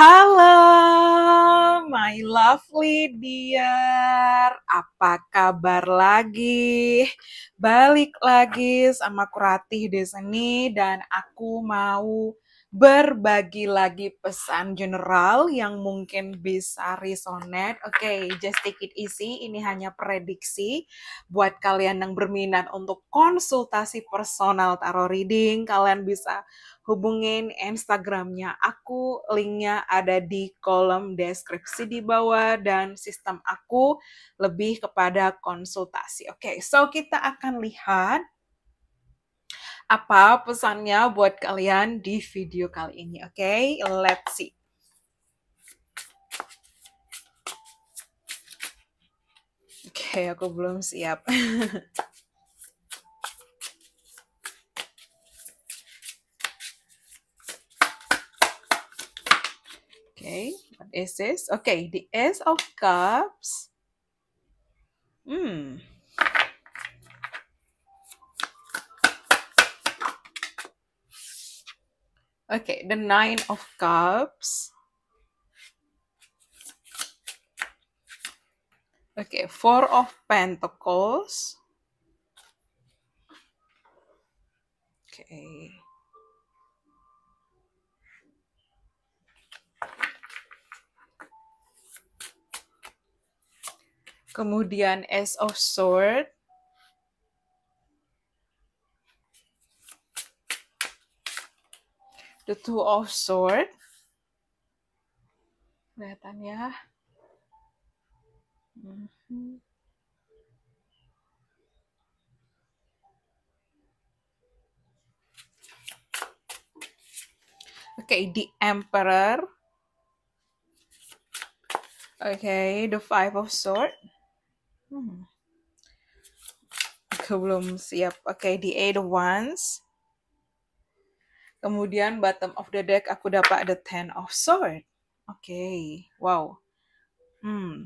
Halo, my lovely dear. Apa kabar lagi? Balik lagi sama Kuratih di sini dan aku mau berbagi lagi pesan general yang mungkin bisa resonate. Oke, okay, just take it easy. Ini hanya prediksi buat kalian yang berminat untuk konsultasi personal tarot reading. Kalian bisa hubungin Instagramnya aku, linknya ada di kolom deskripsi di bawah dan sistem aku lebih kepada konsultasi. Oke, okay, so kita akan lihat apa pesannya buat kalian di video kali ini. Oke, okay? let's see. Oke, okay, aku belum siap. okay, what is this? Okay, the Ace of Cups. Hmm. Okay, the Nine of Cups. Okay, Four of Pentacles. Okay. Kemudian Ace of swords. the two of sword kelihatan ya mhm. Oke, okay, the Emperor. Okay, the Five of Sword. Hmm. Aku belum siap. Okay, the Eight of Wands. Kemudian bottom of the deck aku dapat the ten of sword. Oke, okay. wow. Hmm.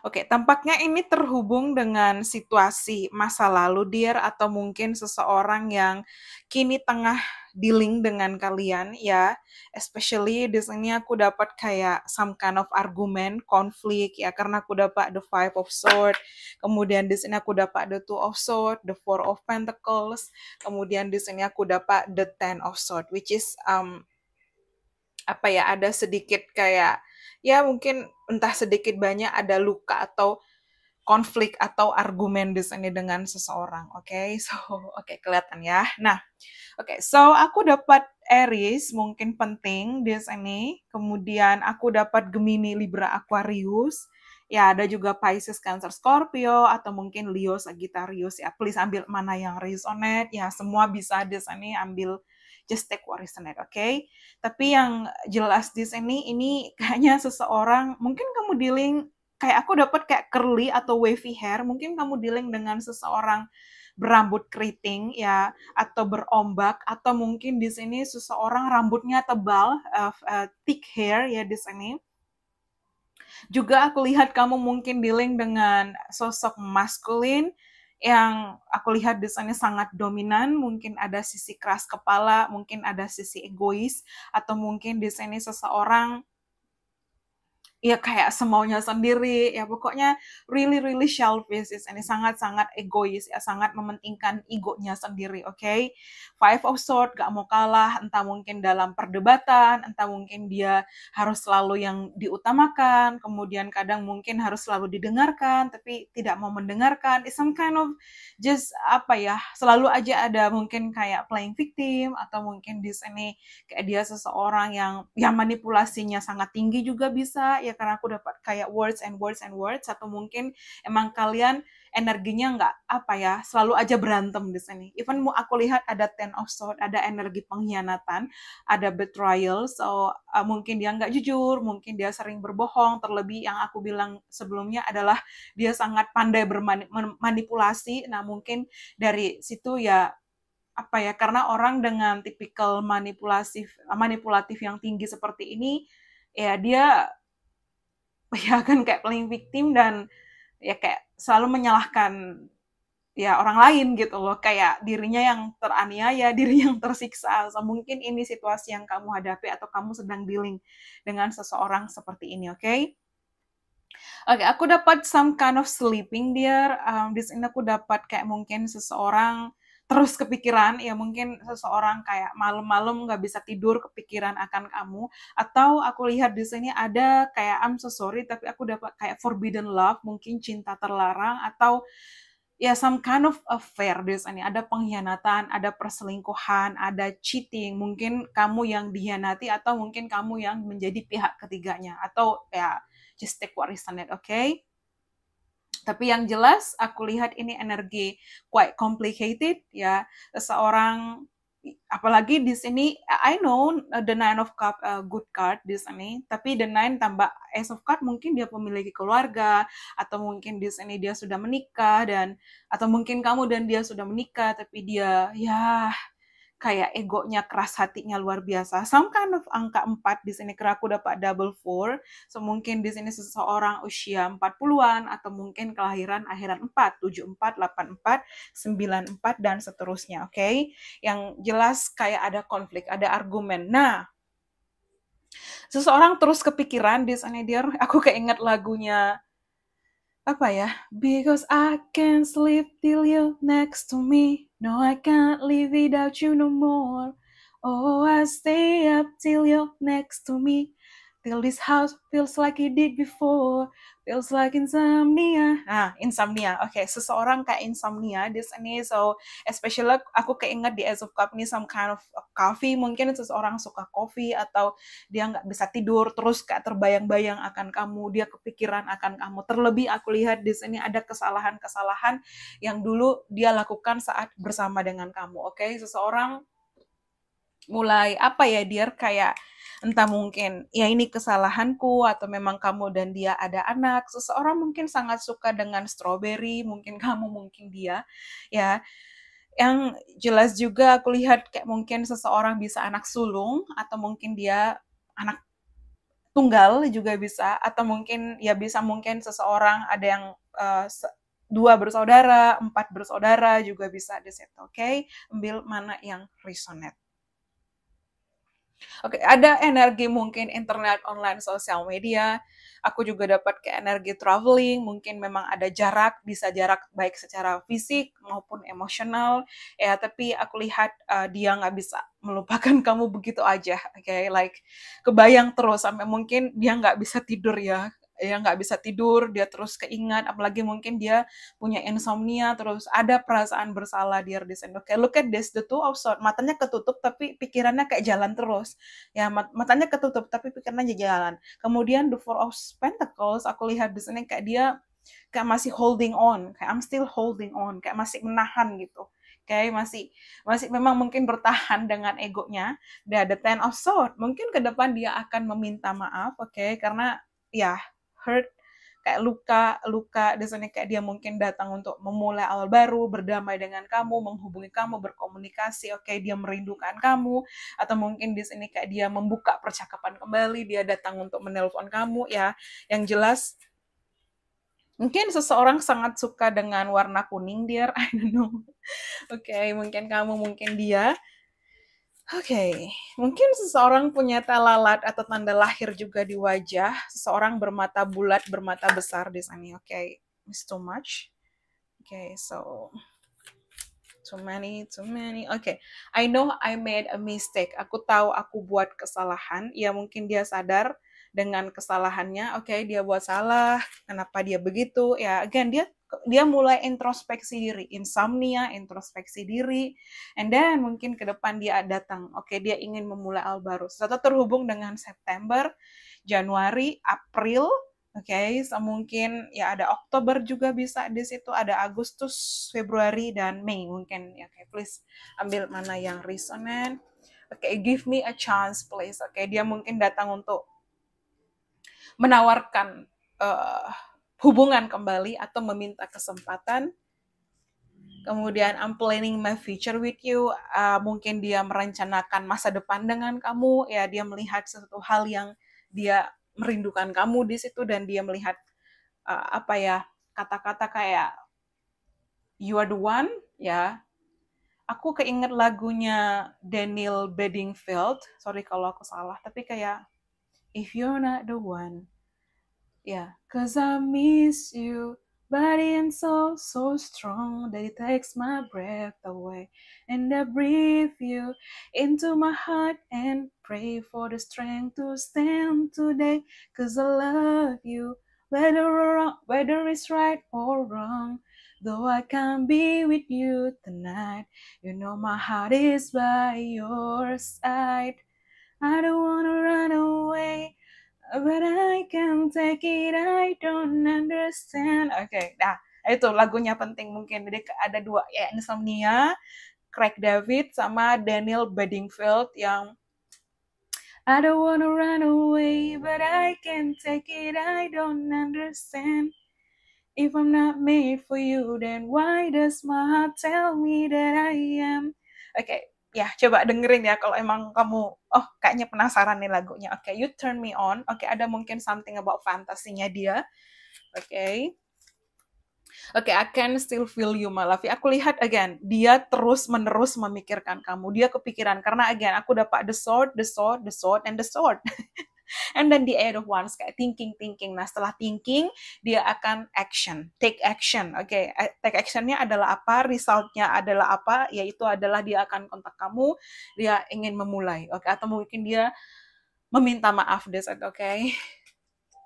Oke, tampaknya ini terhubung dengan situasi masa lalu dear atau mungkin seseorang yang kini tengah dealing dengan kalian ya. Especially di sini aku dapat kayak some kind of argument, konflik ya karena aku dapat the five of sword. Kemudian di sini aku dapat the two of sword, the four of pentacles. Kemudian di sini aku dapat the ten of sword which is um apa ya ada sedikit kayak ya mungkin entah sedikit banyak ada luka atau konflik atau argumen di sini dengan seseorang. Oke, okay? so oke okay, kelihatan ya. Nah, oke, okay, so aku dapat Aries mungkin penting di sini. Kemudian aku dapat Gemini, Libra, Aquarius. Ya, ada juga Pisces, Cancer, Scorpio atau mungkin Leo, Sagittarius ya. Please ambil mana yang resonate. Ya, semua bisa di sini ambil just take what is next, oke? Okay? Tapi yang jelas di sini ini kayaknya seseorang mungkin kamu dealing kayak aku dapat kayak curly atau wavy hair, mungkin kamu dealing dengan seseorang berambut keriting ya atau berombak atau mungkin di sini seseorang rambutnya tebal, uh, uh, thick hair ya di sini. Juga aku lihat kamu mungkin dealing dengan sosok maskulin, yang aku lihat desainnya sangat dominan, mungkin ada sisi keras kepala, mungkin ada sisi egois, atau mungkin desainnya seseorang ya kayak semaunya sendiri ya pokoknya really really selfish is ini sangat sangat egois ya sangat mementingkan egonya sendiri oke okay? five of sword gak mau kalah entah mungkin dalam perdebatan entah mungkin dia harus selalu yang diutamakan kemudian kadang mungkin harus selalu didengarkan tapi tidak mau mendengarkan is some kind of just apa ya selalu aja ada mungkin kayak playing victim atau mungkin di sini kayak dia seseorang yang yang manipulasinya sangat tinggi juga bisa ya ya karena aku dapat kayak words and words and words atau mungkin emang kalian energinya nggak apa ya selalu aja berantem di sini. Even mau aku lihat ada ten of sword, ada energi pengkhianatan, ada betrayal, so uh, mungkin dia nggak jujur, mungkin dia sering berbohong. Terlebih yang aku bilang sebelumnya adalah dia sangat pandai bermanipulasi. Nah mungkin dari situ ya apa ya karena orang dengan tipikal manipulatif manipulatif yang tinggi seperti ini ya dia ya kan kayak playing victim dan ya kayak selalu menyalahkan ya orang lain gitu loh kayak dirinya yang teraniaya diri yang tersiksa so, mungkin ini situasi yang kamu hadapi atau kamu sedang dealing dengan seseorang seperti ini oke okay? oke okay, aku dapat some kind of sleeping dear um, di sini aku dapat kayak mungkin seseorang terus kepikiran ya mungkin seseorang kayak malam-malam nggak bisa tidur kepikiran akan kamu atau aku lihat di sini ada kayak I'm so sorry tapi aku dapat kayak forbidden love mungkin cinta terlarang atau ya some kind of affair di sini ada pengkhianatan ada perselingkuhan ada cheating mungkin kamu yang dihianati atau mungkin kamu yang menjadi pihak ketiganya atau ya just take what is on it, okay? Tapi yang jelas aku lihat ini energi quite complicated ya. Seorang apalagi di sini I know uh, the nine of cup uh, good card di sini tapi the nine tambah ace of card mungkin dia memiliki keluarga atau mungkin di sini dia sudah menikah dan atau mungkin kamu dan dia sudah menikah tapi dia ya kayak egonya keras hatinya luar biasa. Some kind of angka 4 di sini aku dapat double four. So mungkin di sini seseorang usia 40-an atau mungkin kelahiran akhiran 4, 74, 84, 94 dan seterusnya, oke? Okay? Yang jelas kayak ada konflik, ada argumen. Nah, seseorang terus kepikiran di sana dia aku keinget lagunya because I can't sleep till you're next to me. No, I can't live without you no more. Oh, I stay up till you're next to me, till this house feels like it did before. feels like insomnia. Ah, insomnia. Oke, okay, seseorang kayak insomnia di sini. So, especially aku keinget di Ace of Cup ini some kind of coffee. Mungkin seseorang suka kopi atau dia nggak bisa tidur terus kayak terbayang-bayang akan kamu, dia kepikiran akan kamu. Terlebih aku lihat di sini ada kesalahan-kesalahan yang dulu dia lakukan saat bersama dengan kamu. Oke, okay? seseorang mulai apa ya dia kayak entah mungkin ya ini kesalahanku atau memang kamu dan dia ada anak seseorang mungkin sangat suka dengan stroberi mungkin kamu mungkin dia ya yang jelas juga aku lihat kayak mungkin seseorang bisa anak sulung atau mungkin dia anak tunggal juga bisa atau mungkin ya bisa mungkin seseorang ada yang uh, dua bersaudara, empat bersaudara juga bisa di situ, oke? Okay? Ambil mana yang resonate. Oke, ada energi mungkin internet, online, sosial media. Aku juga dapat ke energi traveling, mungkin memang ada jarak, bisa jarak baik secara fisik maupun emosional. Ya, tapi aku lihat uh, dia nggak bisa melupakan kamu begitu aja. Oke, okay? like kebayang terus sampai mungkin dia nggak bisa tidur ya ya nggak bisa tidur, dia terus keingat, apalagi mungkin dia punya insomnia, terus ada perasaan bersalah dia di sendok. Kayak look at this, the two of sword. Matanya ketutup tapi pikirannya kayak jalan terus. Ya mat matanya ketutup tapi pikirannya jalan. Kemudian the four of pentacles, aku lihat di sini kayak dia kayak masih holding on, kayak I'm still holding on, kayak masih menahan gitu. Kayak masih masih memang mungkin bertahan dengan egonya. Dia ada Ten of sword mungkin ke depan dia akan meminta maaf, oke? Okay? Karena ya hurt kayak luka luka di kayak dia mungkin datang untuk memulai awal baru berdamai dengan kamu menghubungi kamu berkomunikasi oke okay, dia merindukan kamu atau mungkin di sini kayak dia membuka percakapan kembali dia datang untuk menelpon kamu ya yang jelas Mungkin seseorang sangat suka dengan warna kuning, dear. I don't know. Oke, okay, mungkin kamu, mungkin dia okay. mungkin seseorang punya telalat atau tanda lahir juga di wajah. Seseorang bermata bulat, bermata besar di sana. Oke, okay. it's too much. Okay, so too many, too many. Okay, I know I made a mistake. Aku tahu aku buat kesalahan. Ya mungkin dia sadar dengan kesalahannya oke okay, dia buat salah kenapa dia begitu ya again dia dia mulai introspeksi diri insomnia introspeksi diri and then mungkin ke depan dia datang oke okay, dia ingin memulai albarus baru Satu terhubung dengan September Januari April oke okay, mungkin ya ada Oktober juga bisa di situ ada Agustus Februari dan Mei mungkin ya okay, please ambil mana yang resonan oke okay, give me a chance please oke okay, dia mungkin datang untuk menawarkan uh, hubungan kembali atau meminta kesempatan. Kemudian I'm planning my future with you. Uh, mungkin dia merencanakan masa depan dengan kamu. Ya dia melihat sesuatu hal yang dia merindukan kamu di situ dan dia melihat uh, apa ya kata-kata kayak you are the one ya aku keinget lagunya Daniel Bedingfield sorry kalau aku salah tapi kayak if you're not the one. Yeah, cause I miss you, body and soul so strong that it takes my breath away. And I breathe you into my heart and pray for the strength to stand today. Cause I love you, whether, or wrong, whether it's right or wrong. Though I can't be with you tonight, you know my heart is by your side. I don't wanna run away, but I can't take it. I don't understand. Oke, okay, nah itu lagunya penting mungkin. Jadi ada dua ya Insomnia, Craig David sama Daniel Bedingfield yang I don't wanna run away, but I can't take it. I don't understand. If I'm not made for you, then why does my heart tell me that I am? Oke, okay, ya coba dengerin ya kalau emang kamu oh kayaknya penasaran nih lagunya oke okay, you turn me on oke okay, ada mungkin something about fantasinya dia oke okay. Oke, okay, I can still feel you, my love. Aku lihat again, dia terus menerus memikirkan kamu. Dia kepikiran karena again aku dapat the sword, the sword, the sword, and the sword. and then the eight of wands kayak thinking thinking nah setelah thinking dia akan action take action oke okay. Eh, take actionnya adalah apa resultnya adalah apa yaitu adalah dia akan kontak kamu dia ingin memulai oke okay? atau mungkin dia meminta maaf this oke okay?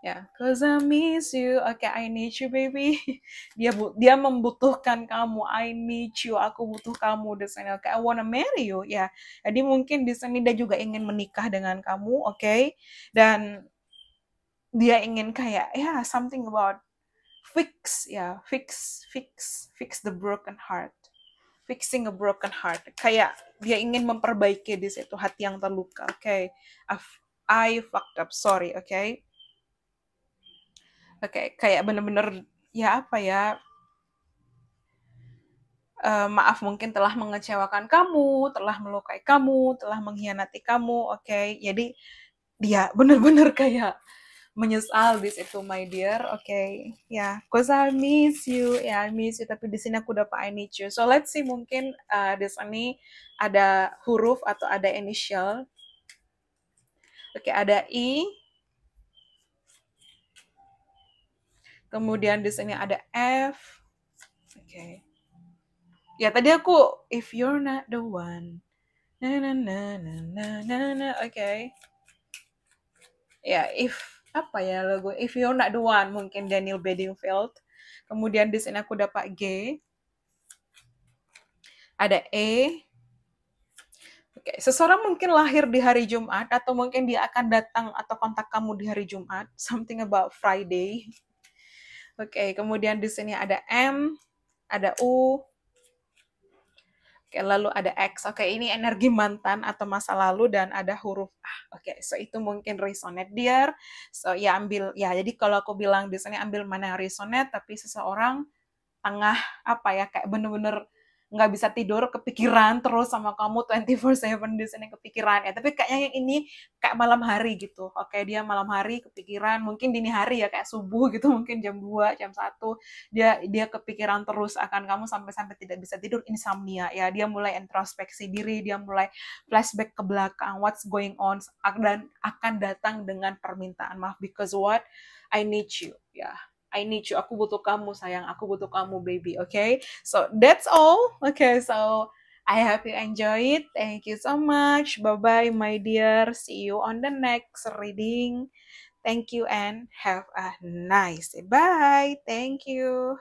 ya yeah. cause I miss you oke okay, I need you baby dia dia membutuhkan kamu I need you aku butuh kamu di sini oke okay, I wanna marry you ya jadi mungkin di sini dia juga ingin menikah dengan kamu oke okay? dan dia ingin kayak ya yeah, something about fix ya yeah, fix fix fix the broken heart fixing a broken heart kayak dia ingin memperbaiki di situ hati yang terluka oke okay? I, I fucked up sorry oke okay? kayak kayak bener-bener ya apa ya uh, maaf mungkin telah mengecewakan kamu, telah melukai kamu, telah mengkhianati kamu, oke. Okay? Jadi dia benar-benar kayak menyesal di situ my dear, oke. Okay? Ya, yeah. cause I miss you, ya yeah, I miss you. Tapi di sini aku udah I need you. So let's see mungkin uh, di sini ada huruf atau ada initial. Oke, okay, ada I, e, Kemudian di sini ada F. Oke. Okay. Ya tadi aku if you're not the one. Na na na na na na na. Oke. Okay. Ya if apa ya lagu if you're not the one mungkin Daniel Bedingfield. Kemudian di sini aku dapat G. Ada E. Oke, seseorang mungkin lahir di hari Jumat atau mungkin dia akan datang atau kontak kamu di hari Jumat, something about Friday. Oke, kemudian di sini ada M, ada U. Oke, lalu ada X. Oke, ini energi mantan atau masa lalu dan ada huruf A. Oke, so itu mungkin resonate dear. So ya ambil ya jadi kalau aku bilang di sini ambil mana resonate tapi seseorang tengah apa ya kayak bener-bener nggak bisa tidur kepikiran terus sama kamu 24/7 di sini kepikiran ya tapi kayaknya yang ini kayak malam hari gitu oke dia malam hari kepikiran mungkin dini hari ya kayak subuh gitu mungkin jam 2 jam 1 dia dia kepikiran terus akan kamu sampai-sampai tidak bisa tidur insomnia ya dia mulai introspeksi diri dia mulai flashback ke belakang what's going on dan akan datang dengan permintaan maaf because what I need you ya yeah I need you. Aku butuh kamu sayang. Aku butuh kamu baby. Okay. So that's all. Okay. So I hope you enjoy it. Thank you so much. Bye bye, my dear. See you on the next reading. Thank you and have a nice day. Bye. Thank you.